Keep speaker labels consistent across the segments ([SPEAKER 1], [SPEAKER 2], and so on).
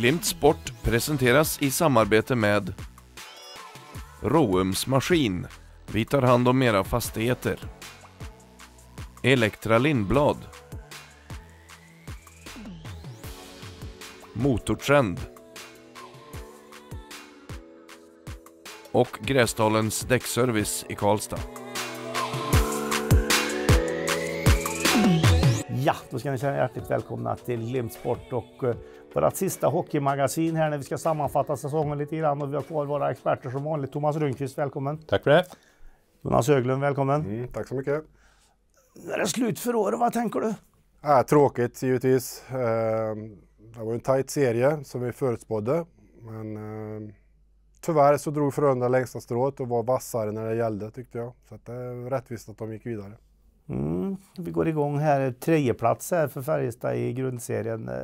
[SPEAKER 1] Glimt Sport presenteras i samarbete med Roums Maskin. Vi tar hand om era fastigheter. Elektra Lindblad. Motortrend. Och Grästalens däckservice i Karlstad.
[SPEAKER 2] Ja, då ska ni känna hjärtligt välkomna till Glimt Sport och eh, vårt sista hockeymagasin här när vi ska sammanfatta säsongen lite grann och vi har kvar våra experter som vanligt. Thomas Rundqvist, välkommen!
[SPEAKER 1] Tack för det! Jonas Höglund, välkommen! Mm, tack
[SPEAKER 2] så mycket! Nu är det slut för året, vad tänker du?
[SPEAKER 1] Äh, tråkigt givetvis. Eh, det var en tajt serie som vi förutspådde. Men eh, tyvärr så drog Frölunda längsta strået och var vassare när det gällde tyckte jag. Så det är rättvist att de gick vidare.
[SPEAKER 2] Mm. Vi går igång här, tredjeplats här för Färjestad i grundserien. Eh,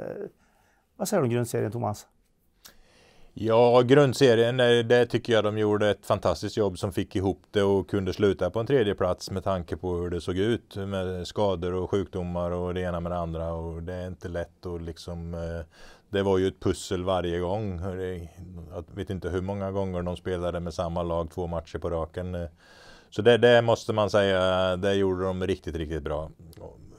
[SPEAKER 2] vad säger du om grundserien Thomas?
[SPEAKER 3] Ja, grundserien, eh, det tycker jag de gjorde ett fantastiskt jobb som fick ihop det och kunde sluta på en tredje plats med tanke på hur det såg ut med skador och sjukdomar och det ena med det andra. Och det är inte lätt och liksom... Eh, det var ju ett pussel varje gång. Jag vet inte hur många gånger de spelade med samma lag två matcher på raken. Eh, så det, det måste man säga, det gjorde de riktigt, riktigt bra.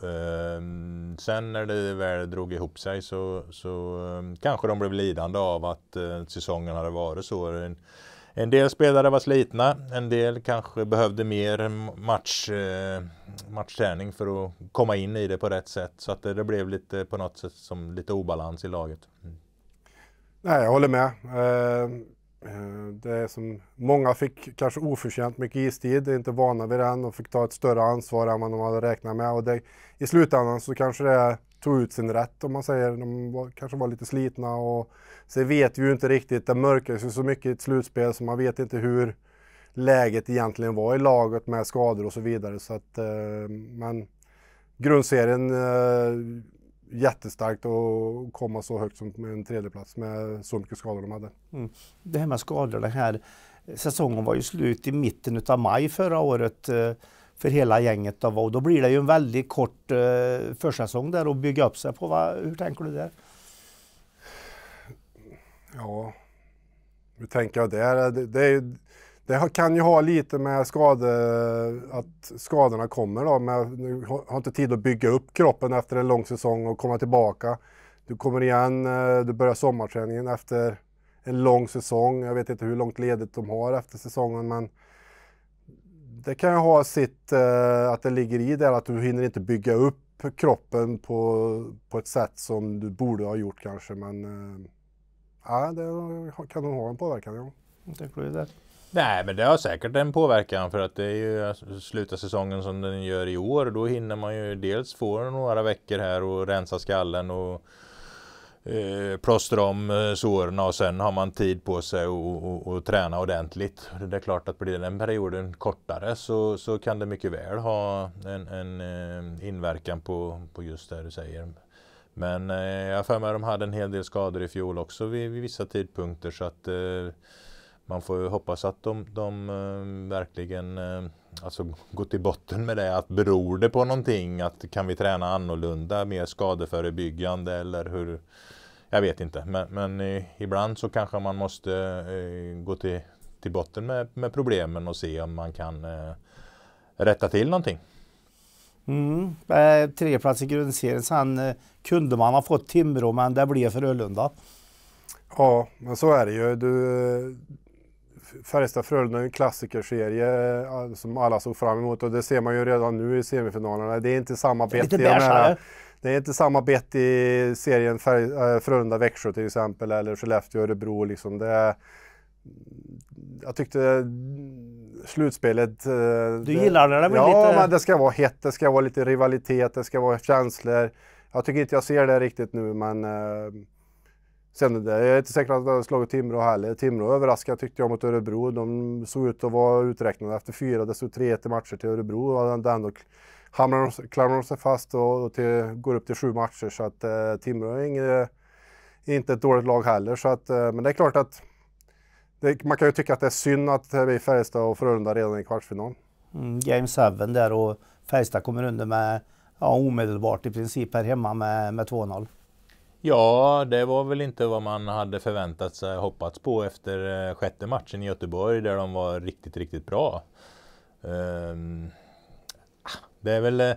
[SPEAKER 3] Ehm, sen när det väl drog ihop sig så, så ehm, kanske de blev lidande av att eh, säsongen hade varit så. En, en del spelare var slitna, en del kanske behövde mer match, eh, matchträning för att komma in i det på rätt sätt. Så att det, det blev lite på något sätt som lite obalans i laget. Mm.
[SPEAKER 1] Nej, jag håller med. Eh, Eh, det är som, många fick kanske oförtjänt mycket istid, är inte vana vid den och fick ta ett större ansvar än vad de hade räknat med. Och det, I slutändan så kanske det tog ut sin rätt om man säger. De var, kanske var lite slitna och så vet vi ju inte riktigt. Det mörkas ju så mycket i ett slutspel så man vet inte hur läget egentligen var i laget med skador och så vidare. Så att, eh, men grundserien eh, jättestarkt att komma så högt som en tredjeplats med så mycket skador de hade. Mm.
[SPEAKER 2] Det här med skador, den här säsongen var ju slut i mitten av maj förra året eh, för hela gänget. Då, och då blir det ju en väldigt kort eh, försäsong där att bygga upp sig på. Hur tänker du där?
[SPEAKER 1] Ja, hur tänker jag där? Det, det, det kan ju ha lite med skade, att skadorna kommer då. Men du har inte tid att bygga upp kroppen efter en lång säsong och komma tillbaka. Du kommer igen, eh, du börjar sommarträningen efter en lång säsong. Jag vet inte hur långt ledigt de har efter säsongen men det kan ju ha sitt, eh, att det ligger i det. att du hinner inte bygga upp kroppen på, på ett sätt som du borde ha gjort kanske men eh, ja, det kan nog ha en påverkan. Ja. Det är
[SPEAKER 3] Nej, men det har säkert en påverkan för att det är ju sluta säsongen som den gör i år. Då hinner man ju dels få några veckor här och rensa skallen och eh, plåstra om eh, såren och sen har man tid på sig att träna ordentligt. Det är klart att blir den perioden kortare så, så kan det mycket väl ha en, en eh, inverkan på, på just det du säger. Men eh, jag har för mig att de hade en hel del skador i fjol också vid, vid vissa tidpunkter så att eh, man får ju hoppas att de, de eh, verkligen eh, alltså, går till botten med det. Att beror det på någonting? Att kan vi träna annorlunda, mer skadeförebyggande eller hur? Jag vet inte, men, men ibland så kanske man måste eh, gå till, till botten med, med, problemen och se om man kan rätta till någonting.
[SPEAKER 2] Mm. Eh, treplats i grundserien. Sen eh, kunde man ha fått Timrå, men det blev för
[SPEAKER 1] Ölunda? Ja, men så är det ju. Du, Färjestad-Frölunda är en klassikerserie eh, som alla såg fram emot och det ser man ju redan nu i semifinalerna. Det är inte samma bett i de här. Det är inte samma bett i serien eh, Frölunda-Växjö till exempel eller Skellefteå-Örebro. Liksom. jag tyckte slutspelet... Eh, du det, gillar det, det ja, lite? Ja, det ska vara hett, det ska vara lite rivalitet, det ska vara känslor. Jag tycker inte jag ser det riktigt nu, men Sen, eh, jag är inte säker att han slagit Timrå heller. Timrå överraskade tyckte jag mot Örebro. De såg ut att vara uträknade efter fyra. Det stod 3-1 matcher till Örebro och ändå hamnar de, klamrar de sig fast och, till, går upp till sju matcher. Så att eh, Timrå är inget, inte ett dåligt lag heller. Så att, eh, men det är klart att det, man kan ju tycka att det är synd att eh, vi Färjestad och Frölunda redan i kvartsfinalen.
[SPEAKER 2] Mm, game 7 där och Färjestad kommer under med ja, omedelbart i princip här hemma med, med 2-0.
[SPEAKER 3] Ja, det var väl inte vad man hade förväntat sig, hoppats på efter eh, sjätte matchen i Göteborg där de var riktigt, riktigt bra. Ehm, det är väl, eh,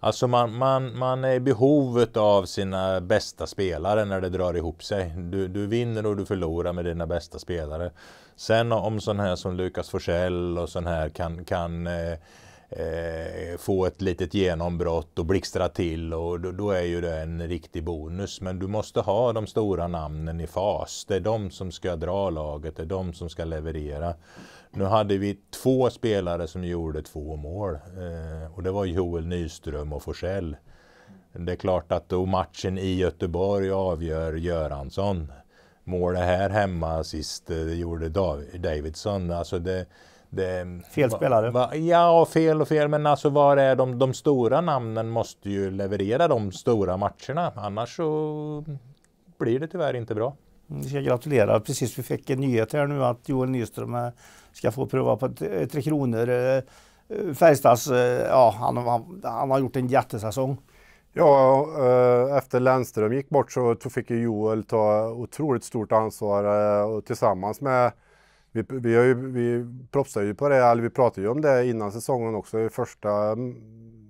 [SPEAKER 3] alltså man, man, man är i behovet av sina bästa spelare när det drar ihop sig. Du, du vinner och du förlorar med dina bästa spelare. Sen om sån här som Lukas Forsell och sån här kan, kan eh, eh, få ett litet genombrott och blixtra till och då, då, är ju det en riktig bonus. Men du måste ha de stora namnen i fas. Det är de som ska dra laget, det är de som ska leverera. Nu hade vi två spelare som gjorde två mål eh, och det var Joel Nyström och Forsell. Det är klart att då matchen i Göteborg avgör Göransson. Målet här hemma sist det eh, gjorde Davidsson. Alltså det, det, fel spelare? Va, va, ja, fel och fel, men alltså var är de, de stora namnen måste ju leverera de stora matcherna, annars så blir det tyvärr inte bra.
[SPEAKER 2] Mm, vi ska gratulera. Precis, vi fick en nyhet här nu att Joel Nyström eh, ska få prova på eh, Tre Kronor. Eh, Färjestads, ja, han, han, han
[SPEAKER 1] har gjort en jättesäsong. Ja, efter Lennström gick bort så fick Joel ta otroligt stort ansvar och tillsammans med vi, vi, har ju, vi propsar ju på det, eller vi pratade ju om det innan säsongen också i första mm,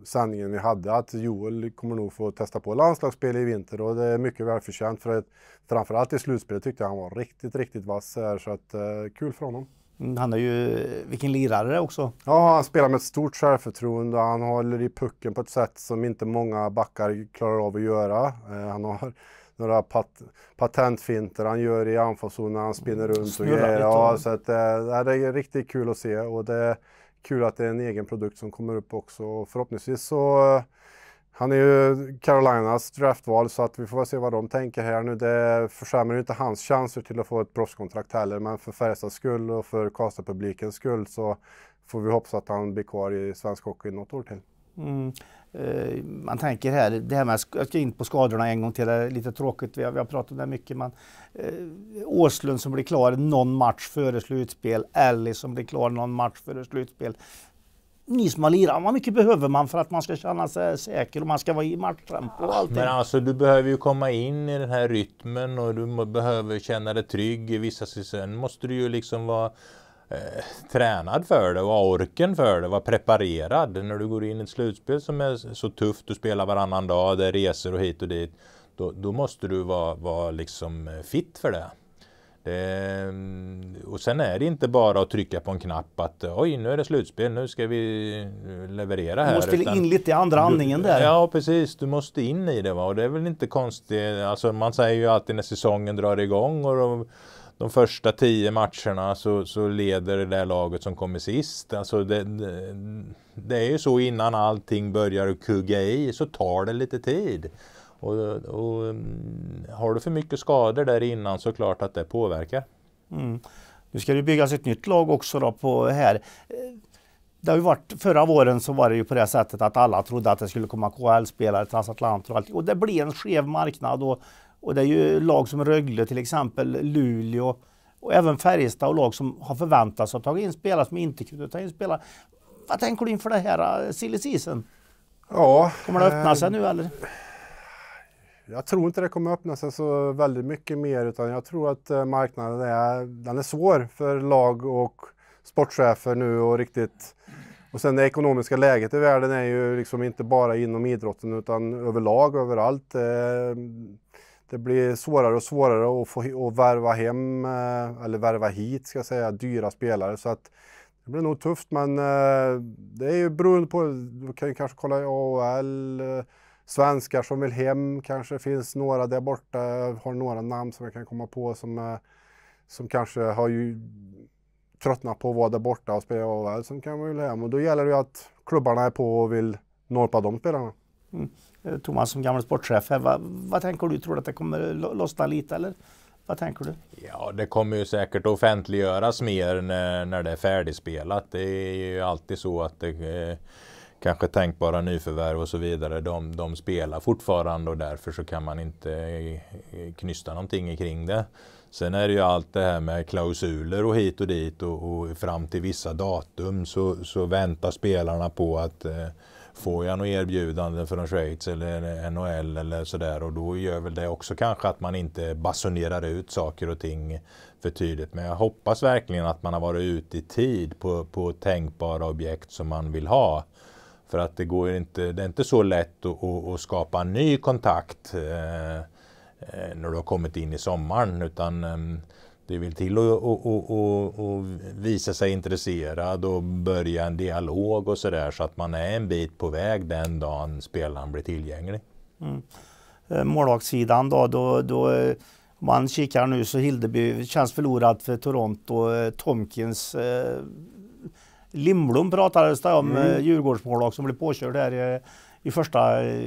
[SPEAKER 1] sändningen vi hade att Joel kommer nog få testa på landslagsspel i vinter och det är mycket välförtjänt för att framförallt i slutspelet tyckte jag han var riktigt, riktigt vass här så att eh, kul för honom. Mm, han är ju, vilken lirare också. Ja, han spelar med ett stort självförtroende. Han håller i pucken på ett sätt som inte många backar klarar av att göra. Eh, han har några pat patentfinter han gör i anfallszon när han spinner mm, runt och grejer. Ja, så att, äh, det är riktigt kul att se och det är kul att det är en egen produkt som kommer upp också. Och förhoppningsvis så eh, han är ju Carolinas draftval så att vi får se vad de tänker här nu. Det försämrar ju inte hans chanser till att få ett proffskontrakt heller men för Färjestads skull och för Karlstad-publikens skull så får vi hoppas att han blir kvar i svensk hockey något år till.
[SPEAKER 2] Mm. Eh, man tänker här, det här med att jag ska in på skadorna en gång till, det är lite tråkigt, vi har, vi har pratat om det mycket. Men, eh, Åslund som blir klar någon match före slutspel, Ellis som blir klar någon match före slutspel. Ni som har lirat, vad mycket behöver man för att man ska känna sig säker och man ska vara i matchtempo och allting? Men
[SPEAKER 3] alltså du behöver ju komma in i den här rytmen och du behöver känna dig trygg i vissa situationer. måste du ju liksom vara Eh, tränad för det och orken för det, var preparerad. När du går in i ett slutspel som är så tufft, du spelar varannan dag, det är resor och hit och dit. Då, då måste du vara, vara liksom eh, fit för det. Det, mm, och sen är det inte bara att trycka på en knapp att oj nu är det slutspel, nu ska vi eh, leverera här. Du måste in lite i andra andningen där. Ja precis, du måste in i det va? och det är väl inte konstigt. Alltså man säger ju alltid när säsongen drar igång och de, de första tio matcherna så, så leder det där laget som kommer sist. Alltså det, det, det är ju så innan allting börjar kugga i så tar det lite tid. Och, och har du för mycket skador där innan så klart att det påverkar.
[SPEAKER 2] Mm. Nu ska det byggas ett nytt lag också då på här det har ju varit, förra våren så var det ju på det sättet att alla trodde att det skulle komma KHL-spelare, transatlanter och allt. Och det blir en skev marknad och, och det är ju lag som Rögle till exempel, Luleå och även Färjestad och lag som har förväntats att ta in spelare som inte kunde ta in spelare. Vad tänker du inför det här eh, silly season?
[SPEAKER 1] Ja, kommer det öppna sig eh, nu eller? Jag tror inte det kommer öppna sig så väldigt mycket mer utan jag tror att eh, marknaden är, den är svår för lag och sportchefer nu och riktigt och sen det ekonomiska läget i världen är ju liksom inte bara inom idrotten utan överlag, överallt. Eh, det blir svårare och svårare att, få, att värva hem, eh, eller värva hit ska jag säga, dyra spelare. Så att det blir nog tufft men eh, det är ju beroende på, du kan ju kanske kolla i AHL, svenskar som vill hem, kanske finns några där borta, har några namn som jag kan komma på som, som kanske har ju tröttnat på att vara där borta och spela i AHL så kan man ju hem. Och då gäller det ju att klubbarna är på och vill norpa de spelarna. Mm. Eh, Thomas som gammal sportchef vad, vad tänker du? Tror du att det kommer lossna
[SPEAKER 2] lite eller? Vad tänker du?
[SPEAKER 3] Ja, det kommer ju säkert offentliggöras mer när, när det är färdigspelat. Det är ju alltid så att det eh, kanske tänkbara nyförvärv och så vidare, de, de spelar fortfarande och därför så kan man inte eh, knysta någonting kring det. Sen är det ju allt det här med klausuler och hit och dit och, och fram till vissa datum så, så väntar spelarna på att eh, får jag något erbjudande från Schweiz eller NHL eller sådär och då gör väl det också kanske att man inte basunerar ut saker och ting för tydligt. Men jag hoppas verkligen att man har varit ute i tid på, på tänkbara objekt som man vill ha. För att det går inte, det är inte så lätt att, att, att skapa en ny kontakt eh, Eh, när du har kommit in i sommaren utan ehm, det vill till att visa sig intresserad och börja en dialog och sådär så att man är en bit på väg den dagen spelaren blir tillgänglig.
[SPEAKER 2] Mm. Eh, målvaktssidan då, då, då man kikar nu så Hildeby känns förlorad för Toronto. Eh, Tomkins eh, Lindblom pratades det om, mm. Djurgårdsmålvakt som blev påkörd där i, i första
[SPEAKER 1] eh,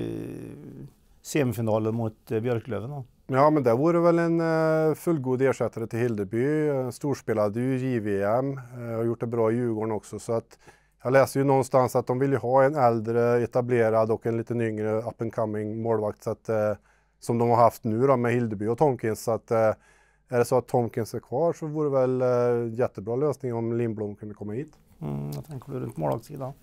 [SPEAKER 1] semifinalen mot
[SPEAKER 2] eh, Björklöven. Då.
[SPEAKER 1] Ja, men det vore väl en eh, fullgod ersättare till Hildeby. Eh, storspelade ju JVM och har gjort det bra i Djurgården också. Så att jag läser ju någonstans att de vill ju ha en äldre etablerad och en lite yngre up and coming målvakt så att, som de har haft nu då med Hildeby och Tomkins. Så att, är det så att Tomkins är kvar så vore det väl jättebra lösning om Lindblom kunde komma hit. Mm,
[SPEAKER 3] jag tänker du runt målvaktssidan.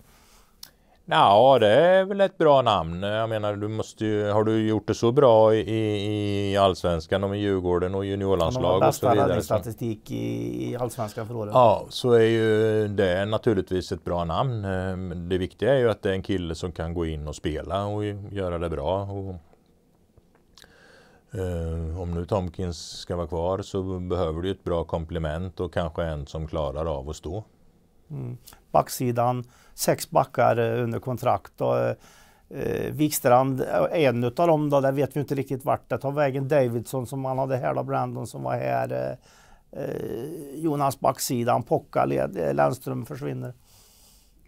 [SPEAKER 3] Ja, det är väl ett bra namn. Jag menar, du måste ju, har du gjort det så bra i, i allsvenskan och med Djurgården och juniorlandslag och så vidare. bästa
[SPEAKER 2] statistik i, allsvenskan för året. Ja,
[SPEAKER 3] så är ju det naturligtvis ett bra namn. Ehm, det viktiga är ju att det är en kille som kan gå in och spela och göra det bra. Och, eh, om nu Tomkins ska vara kvar så behöver du ett bra komplement och kanske en som klarar av att stå.
[SPEAKER 2] Mm. Backsidan, sex backar eh, under kontrakt. Och, eh, Wikstrand eh, en av dem, då, där vet vi inte riktigt vart det tar vägen. Davidson som man hade här, då, Brandon som var här. Eh, eh Jonas backsidan, Pocka, Lennström försvinner.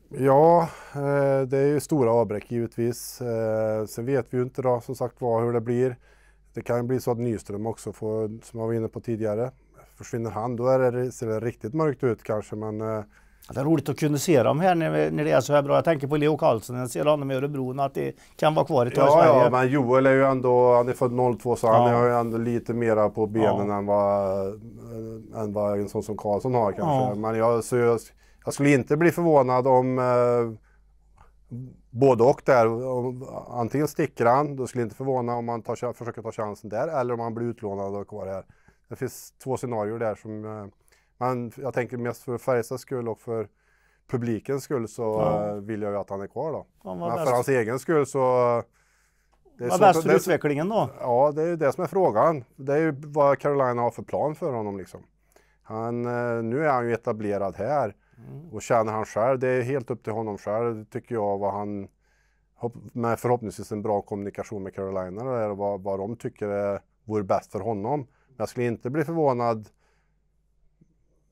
[SPEAKER 1] Ja, eh, det är ju stora avbräck givetvis. Eh, sen vet vi ju inte då, som sagt var hur det blir. Det kan ju bli så att Nyström också får, som jag var inne på tidigare, försvinner han, då är det, ser det riktigt mörkt ut kanske. Men det är roligt att kunna se dem här när, det är så här bra. Jag tänker på Leo Karlsson, jag ser honom i Örebro, att det
[SPEAKER 2] kan vara kvar ett tag ja, i Sverige. Ja,
[SPEAKER 1] men Joel är ju ändå, han är född 02 så ja. han har ju ändå lite mera på benen ja. än, vad, än vad en sån som Karlsson har kanske. Ja. Men jag, så jag, jag, skulle inte bli förvånad om eh, både och där. Antingen sticker han, då skulle jag inte förvåna om han tar, försöker ta chansen där, eller om han blir utlånad och kvar här. Det finns två scenarier där som eh, men jag tänker mest för Färjestads skull och för publikens skull så ja. Eh, vill jag ju att han är kvar då. Men för hans egen skull så... Det är vad bäst för det, utvecklingen då? Ja, det är ju det som är frågan. Det är ju vad Carolina har för plan för honom liksom. Han, eh, nu är han ju etablerad här mm. och känner han själv, det är helt upp till honom själv tycker jag vad han med förhoppningsvis en bra kommunikation med Carolina och vad, vad de tycker är, vore bäst för honom. Men jag skulle inte bli förvånad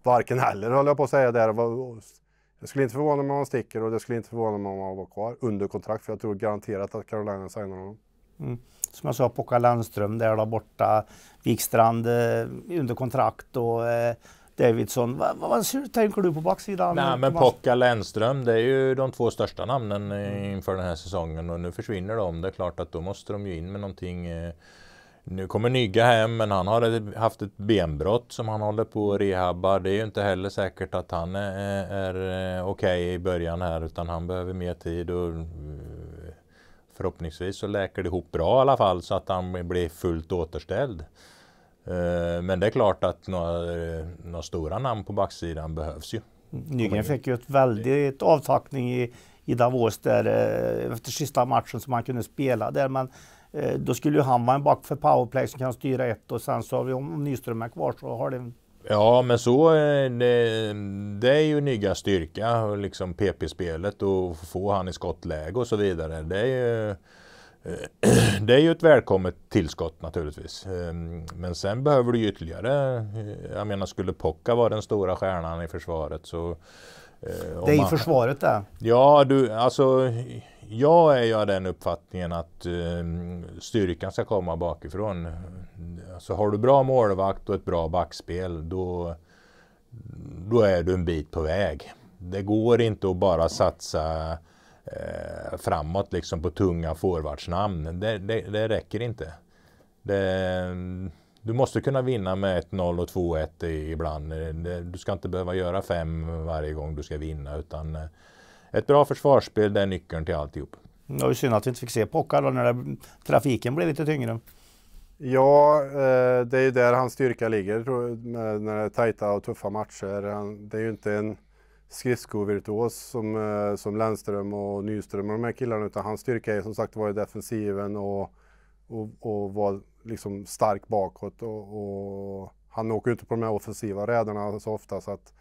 [SPEAKER 1] varken heller höll jag på att säga där. Jag skulle inte förvåna mig om han sticker och det skulle inte förvåna mig om han var kvar under kontrakt för jag tror garanterat att Carolina signar honom.
[SPEAKER 2] Mm. Som jag sa, Pocka Landström där då borta, Wikstrand eh, under kontrakt
[SPEAKER 3] och eh, Davidsson. Vad,
[SPEAKER 2] vad, tänker du på baksidan? Nej, men Pocka
[SPEAKER 3] Lennström, det är ju de två största namnen inför den här säsongen och nu försvinner de. Det är klart att då måste de ju in med någonting eh, nu kommer Nygga hem, men han har haft ett benbrott som han håller på att rehabba. Det är ju inte heller säkert att han är, är eh, okej okay i början här, utan han behöver mer tid. Och eh, förhoppningsvis så läker det ihop bra i alla fall, så att han blir fullt återställd. Eh, men det är klart att några, några stora namn på backsidan behövs ju.
[SPEAKER 2] Nygren fick ju ett väldigt avtackning i, i Davos där efter sista matchen som han kunde spela där. Men Eh, då skulle ju han vara en back för powerplay som kan styra ett och sen så har vi om Nyström är kvar så har det
[SPEAKER 3] Ja, men så eh, det, det är ju nya styrka, liksom PP-spelet och få han i skottläge och så vidare. Det är ju, eh, det är ju ett välkommet tillskott naturligtvis. Ehm, men sen behöver du ju ytterligare, jag menar skulle Pocka vara den stora stjärnan i försvaret så det är i försvaret det. Ja, du, alltså jag är ju av den uppfattningen att eh, styrkan ska komma bakifrån. Alltså har du bra målvakt och ett bra backspel då, då är du en bit på väg. Det går inte att bara satsa eh, framåt liksom på tunga forwardsnamn. Det, det, det räcker inte. Det, du måste kunna vinna med 1-0 och 2-1 ibland. Du ska inte behöva göra fem varje gång du ska vinna utan eh, ett bra försvarsspel det är nyckeln till alltihop. Det var ju synd
[SPEAKER 2] att vi inte fick se Pocka då när det, trafiken blev lite tyngre.
[SPEAKER 3] Ja, eh, det
[SPEAKER 1] är ju där hans styrka ligger, när det är tajta och tuffa matcher. Det är ju inte en skridskovirtuos som, eh, som Lennström och Nyström och de här killarna, utan hans styrka är som sagt var i defensiven och, och, och var liksom stark bakåt. Och, och han åker ju inte på de här offensiva räderna så ofta så att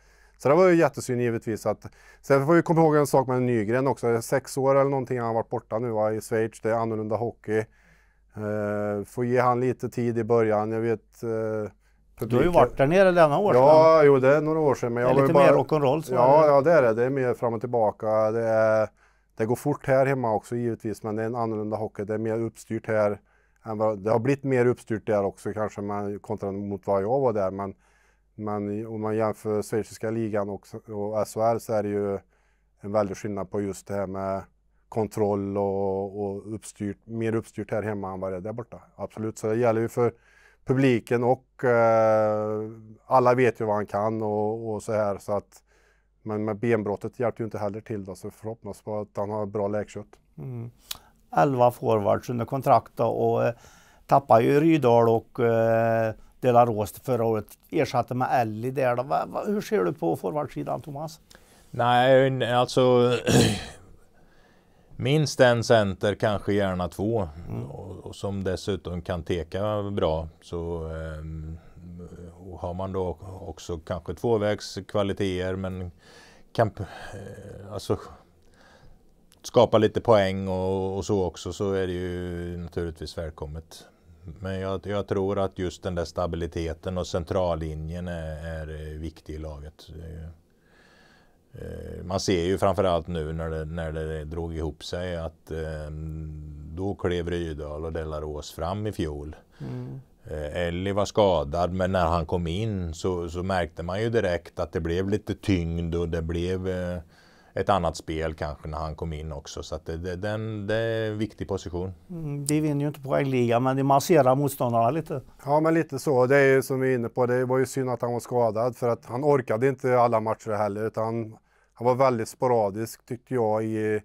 [SPEAKER 1] så det var ju jättesynd givetvis. Att, sen får vi komma ihåg en sak med Nygren också. Sex år eller någonting han har varit borta nu va, i Schweiz. Det är annorlunda hockey. Uh, får ge han lite tid i början. Jag vet... Uh, du har ju varit där nere denna år sedan. Ja, jo det är några år sedan. Men det är lite bara... mer rock'n'roll så ja, ja, det är det. Det är mer fram och tillbaka. Det, är... det går fort här hemma också givetvis, men det är en annorlunda hockey. Det är mer uppstyrt här. Det har blivit mer uppstyrt där också kanske, men, kontra mot vad jag var där. Men men om man jämför schweiziska ligan och, och SHL så är det ju en väldig skillnad på just det här med kontroll och, och uppstyrt, mer uppstyrt här hemma än vad det är där borta. Absolut, så det gäller ju för publiken och eh, alla vet ju vad han kan och, och, så här så att men med benbrottet hjälpte ju inte heller till då, så förhoppningsvis på att han har bra läkkött.
[SPEAKER 3] Mm.
[SPEAKER 2] 11 forwards under kontrakt då, och eh, tappar ju Rydal och eh, Delaros förra året. Ersatte med Ellie där. Va, va, hur ser du på forwardsidan Thomas?
[SPEAKER 3] Nej, alltså minst en center, kanske gärna två. Mm. Och, och, som dessutom kan teka bra. Så eh, har man då också kanske tvåvägskvaliteter men kan eh, alltså, skapa lite poäng och, och, så också så är det ju naturligtvis välkommet. Men jag, jag, tror att just den där stabiliteten och centrallinjen är, är eh, viktig i laget. Eh, eh, man ser ju framförallt nu när det, när det drog ihop sig att då klev Rydahl och Delaros fram i fjol. Mm. Ellie var skadad men när han kom in så, så, märkte man ju direkt att det blev lite tyngd och det blev ett annat spel kanske när han kom in också. Så det, det, den, det är en viktig position.
[SPEAKER 2] Mm, de vinner ju inte poängligan men de masserar motståndarna lite.
[SPEAKER 1] Ja men lite så. Det är ju som vi är inne på, det var ju synd att han var skadad för att han orkade inte alla matcher heller utan han, var väldigt sporadisk tyckte jag i,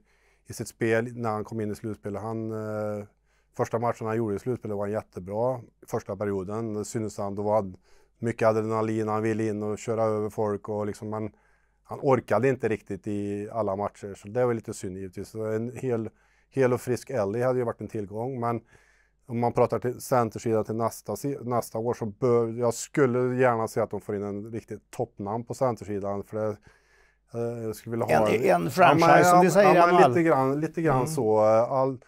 [SPEAKER 1] i sitt spel när han kom in i slutspelet. Han, eh, första matchen han gjorde i slutspelet var han jättebra. Första perioden syntes han, då var mycket adrenalin, han ville in och köra över folk och liksom men han orkade inte riktigt i alla matcher, så det var lite synd givetvis. en hel, hel och frisk Ellie hade ju varit en tillgång, men om man pratar till centersidan till nästa, nästa år så bör, jag skulle gärna se att de får in en riktigt toppnamn på centersidan. För det, eh, skulle vilja ha en, en, franchise ja, men, som du säger ja, men, Lite grann, lite grann mm. så. All,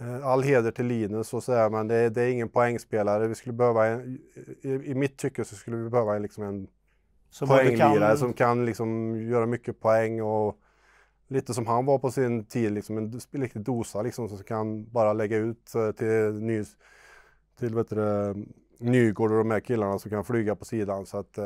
[SPEAKER 1] eh, all heder till Linus och sådär, men det, det, är ingen poängspelare. Vi skulle behöva en, i, i, mitt tycke så skulle vi behöva en, liksom en som poänglirare kan... som kan liksom göra mycket poäng och lite som han var på sin tid, liksom en riktig dosa liksom som kan bara lägga ut eh, till, ny, till vet du, Nygård och de här killarna som kan flyga på sidan. Så, att, eh,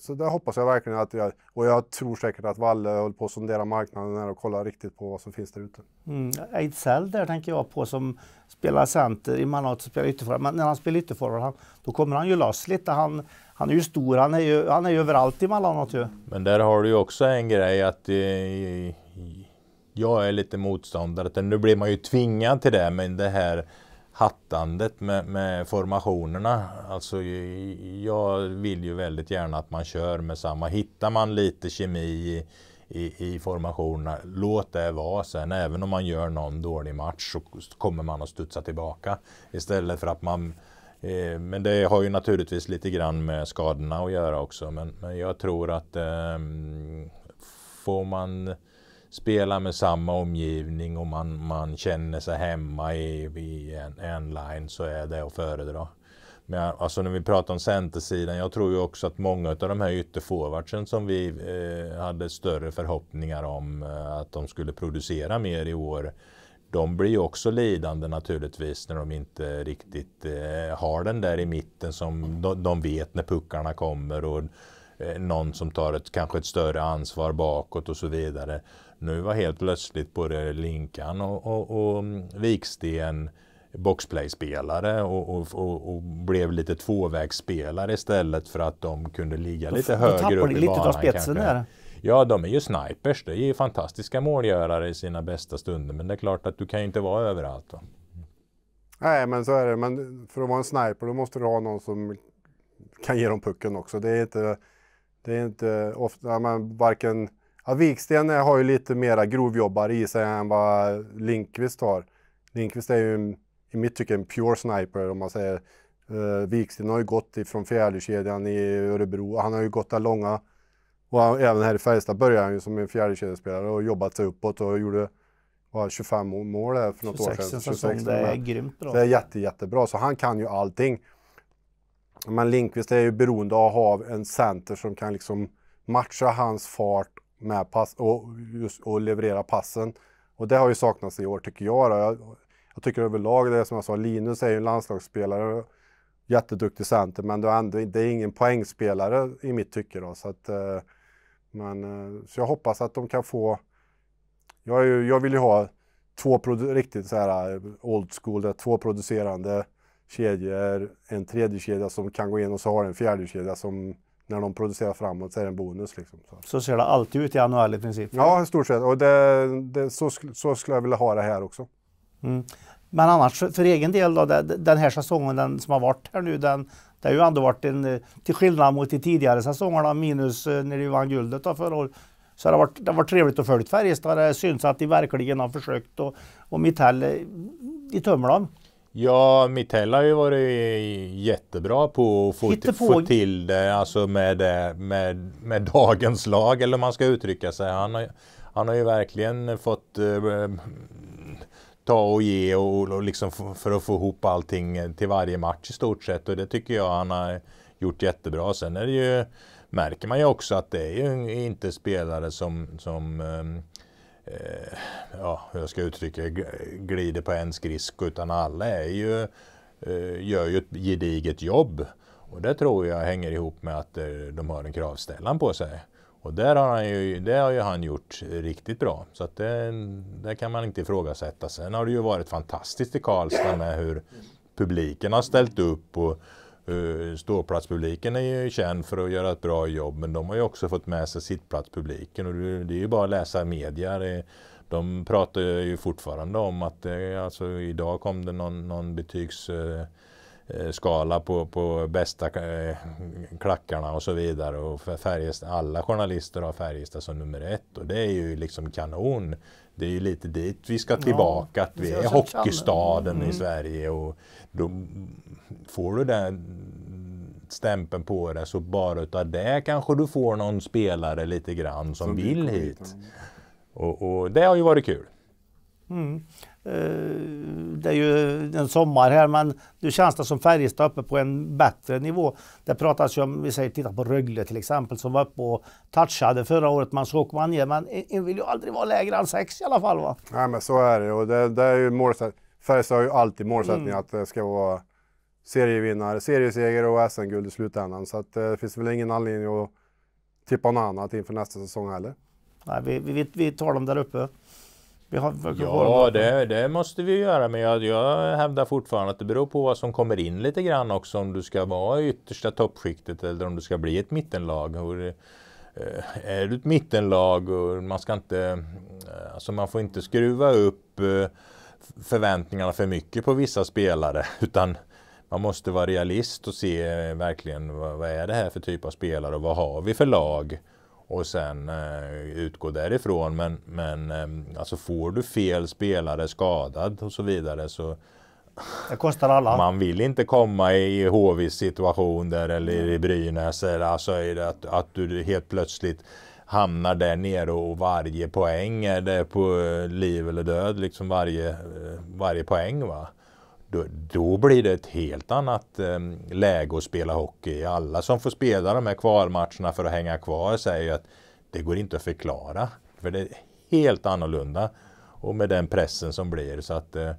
[SPEAKER 1] så det hoppas jag verkligen att jag, och jag tror säkert att Valle håller på att sondera marknaden och kollar riktigt på vad som finns där ute.
[SPEAKER 2] Mm. Ejdsell där tänker jag på som spelar center i Manat som spelar ytterforward. Men när han spelar ytterforward, då kommer han ju loss lite. Han, han är ju stor, han är ju, han är ju överallt i Mellanåt ju.
[SPEAKER 3] Men där har du ju också en grej att eh, jag är lite motståndare. Nu blir man ju tvingad till det, men det här hattandet med, med, formationerna. Alltså, jag vill ju väldigt gärna att man kör med samma. Hittar man lite kemi i, i, i formationerna, låt det vara sen. Även om man gör någon dålig match så kommer man att studsa tillbaka. Istället för att man Eh, men det har ju naturligtvis lite grann med skadorna att göra också. Men, men jag tror att eh, får man spela med samma omgivning och man, man känner sig hemma i, i en, en line så är det att föredra. Men alltså när vi pratar om centersidan, jag tror ju också att många av de här ytterforwardsen som vi eh, hade större förhoppningar om eh, att de skulle producera mer i år de blir ju också lidande naturligtvis när de inte riktigt eh, har den där i mitten som de, de vet när puckarna kommer och eh, någon som tar ett, kanske ett större ansvar bakåt och så vidare. Nu var helt plötsligt både Linkan och, och, och Viksten mm, boxplayspelare och, och, och, och, blev lite tvåvägsspelare istället för att de kunde ligga lite högre upp i lite banan. Lite spetsen kanske. där. Ja, de är ju snipers. De är ju fantastiska målgörare i sina bästa stunder. Men det är klart att du kan ju inte vara överallt. Va?
[SPEAKER 1] Nej, men så är det. Men för att vara en sniper då måste du ha någon som kan ge dem pucken också. Det är inte, det är inte ofta, men varken... Ja, Viksten har ju lite mera grovjobbare i sig än vad Linkvist har. Linkvist är ju i mitt tycke en pure sniper om man säger. Eh, Viksten har ju gått ifrån fjärdekedjan i Örebro. Han har ju gått där långa och han, även här i Färjestad började han ju som en fjärdekedjespelare och jobbat sig uppåt och gjorde vad, 25 mål där för något 26, år sedan. 26 det är grymt bra. Det är jätte, jättebra, så han kan ju allting. Men Lindqvist är ju beroende av att ha en center som kan liksom matcha hans fart med pass och, just, och leverera passen. Och det har ju saknats i år tycker jag. jag. Jag tycker överlag, det som jag sa, Linus är ju en landslagsspelare, jätteduktig center, men det är, ändå, det är ingen poängspelare i mitt tycke. Då, så att, eh, men, eh, så jag hoppas att de kan få... Jag, ju, jag vill ju ha två riktigt så här eh, old school, där två producerande kedjor, en tredje kedja som kan gå in och så har en fjärde kedja som när de producerar framåt så är det en bonus. Liksom. Så. så ser det alltid ut i NHL i princip? Ja, i stort sett. Och det, det, så, så skulle jag vilja ha det här också.
[SPEAKER 2] Mm. Men annars för egen del då, den här säsongen den som har varit här nu, den det har ju ändå varit en, eh, till skillnad mot de tidigare säsongerna, minus eh, när de vann guldet förra året, så det har varit, det har varit trevligt att följa Färjestad. Det syns att de verkligen har försökt och, och Mitell, de eh, tömmer dem.
[SPEAKER 3] Ja, Mitell har ju varit jättebra på att få, till, få till det, alltså med, med, med dagens lag, eller hur man ska uttrycka sig. Han har, han har ju verkligen fått ta och ge och, och liksom för att få ihop allting till varje match i stort sett. Och det tycker jag han har gjort jättebra. Sen är det ju, märker man ju också att det är ju inte spelare som, som ehm, eh, ja, hur jag ska uttrycka glider på en skridsko. Utan alla är ju, eh, gör ju ett gediget jobb. Och det tror jag hänger ihop med att eh, de har en kravställan på sig. Och där har, han ju, det har ju han gjort riktigt bra. Så att det, det kan man inte ifrågasätta. Sen har det ju varit fantastiskt i Karlstad med hur publiken har ställt upp. Och, uh, ståplatspubliken är ju känd för att göra ett bra jobb men de har ju också fått med sig sittplatspubliken. Och det, är ju bara att läsa media. de pratar ju fortfarande om att det, alltså, idag kom det någon, någon betygs... Uh, Eh, skala på, på bästa eh, klackarna och så vidare. Och Färjestad, alla journalister har Färjestad som nummer ett och det är ju liksom kanon. Det är ju lite dit vi ska tillbaka, ja, att vi är hockeystaden mm. i Sverige. Och då får du den stämpeln på dig så bara utav det kanske du får någon spelare lite grann som, som vill hit. Och, och det har ju varit kul.
[SPEAKER 2] Mm. Eh, det är ju en sommar här men nu känns det som Färjestad uppe på en bättre nivå. Det pratas ju om, vi säger titta på Rögle till exempel som var uppe och touchade förra året men så åker man ner. Men en vill ju aldrig vara lägre än sex i alla fall va?
[SPEAKER 1] Nej men så är det och det, det är ju Färjestad har ju alltid målsättningen mm. att det eh, ska vara serievinnare, serieseger och SM-guld i slutändan. Så att, eh, det finns väl ingen anledning att tippa något annat inför nästa säsong heller. Nej, vi, vi, vi tar dem där uppe.
[SPEAKER 3] Vi har, vi ja, det, det, måste vi göra, men jag, jag hävdar fortfarande att det beror på vad som kommer in lite grann också, om du ska vara i yttersta toppskiktet eller om du ska bli ett mittenlag. Och, eh, är du ett mittenlag och man ska inte, eh, alltså man får inte skruva upp eh, förväntningarna för mycket på vissa spelare, utan man måste vara realist och se verkligen vad, vad är det här för typ av spelare och vad har vi för lag? och sen eh, utgå därifrån. Men, men eh, alltså får du fel spelare skadad och så vidare så det kostar alla. Man vill inte komma i HVs situation där eller i Brynäs. Eller, alltså, att, att du helt plötsligt hamnar där nere och varje poäng är det på eh, liv eller död. Liksom varje, eh, varje poäng. va då, då blir det ett helt annat eh, läge att spela hockey. Alla som får spela de här kvalmatcherna för att hänga kvar säger att det går inte att förklara. För det är helt annorlunda. Och med den pressen som blir. Så att eh,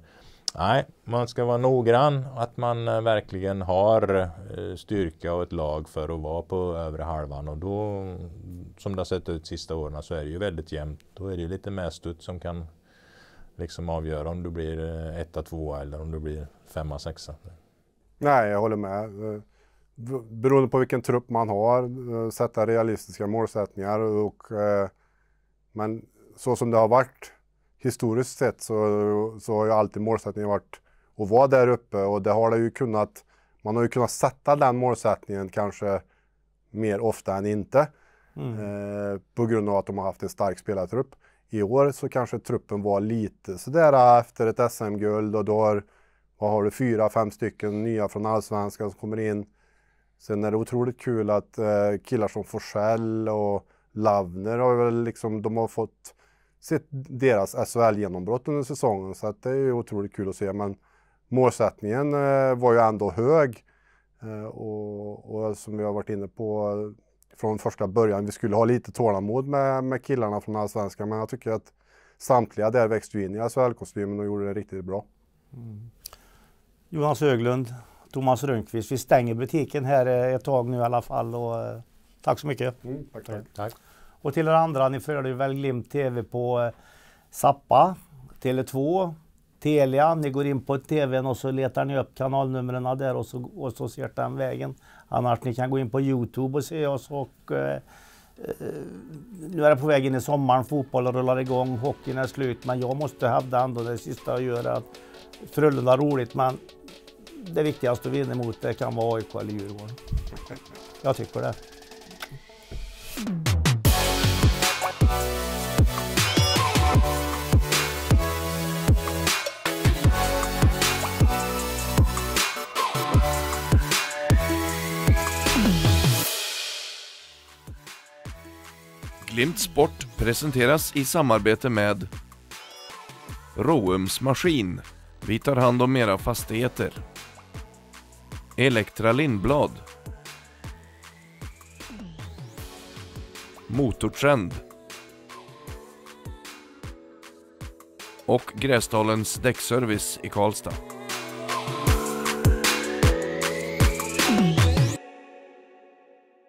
[SPEAKER 3] man ska vara noggrann att man eh, verkligen har eh, styrka och ett lag för att vara på övre halvan. Och då, som det har sett ut de sista åren, så är det ju väldigt jämnt. Då är det ju lite medstuds som kan liksom avgöra om du blir eh, etta, tvåa eller om du blir femma, sexa.
[SPEAKER 1] Nej, jag håller med. Eh, beroende på vilken trupp man har, eh, sätta realistiska målsättningar. Och, men så som det har varit historiskt sett så, så har ju alltid målsättningen varit att vara där uppe och det har det ju kunnat. Man har ju kunnat sätta den målsättningen kanske mer ofta än inte. Mm. Eh, på grund av att de har haft en stark spelartrupp i år så kanske truppen var lite sådär ah, efter ett SM-guld och då har, vad har du, fyra, fem stycken nya från allsvenskan som kommer in. Sen är det otroligt kul att eh, killar som Forsell och Lavner har väl liksom, de har fått sitt, deras SHL-genombrott under säsongen så att det är ju otroligt kul att se. Men målsättningen eh, var ju ändå hög. Eh, och, och, som vi har varit inne på, från första början. Vi skulle ha lite tålamod med, med killarna från Allsvenskan men jag tycker att samtliga där växte ju in i SHL-kostymen och gjorde det riktigt bra. Mm.
[SPEAKER 2] Jonas Höglund, Thomas Rönnqvist. Vi stänger butiken här eh, ett tag nu i alla fall. Och, eh, tack så mycket. Mm, tack, tack. tack, Och till er andra, ni följer väl Glimt TV på Sappa, eh, Tele2, Telia, ni går in på TVn och så letar ni upp kanalnumren där och så, och så ser den vägen. Annars ni kan gå in på Youtube och se oss och eh, eh nu är det på väg in i sommaren, fotbollen rullar igång, hockeyn är slut men jag måste hävda ändå det sista jag gör att Frölunda roligt men det viktigaste att vinna mot det kan vara AIK eller Djurgården. Jag tycker det.
[SPEAKER 1] Grymt Sport presenteras i samarbete med Roums Maskin. Vi tar hand om era fastigheter. Elektra Lindblad. Motortrend. Och Grästalens däckservice i Karlstad.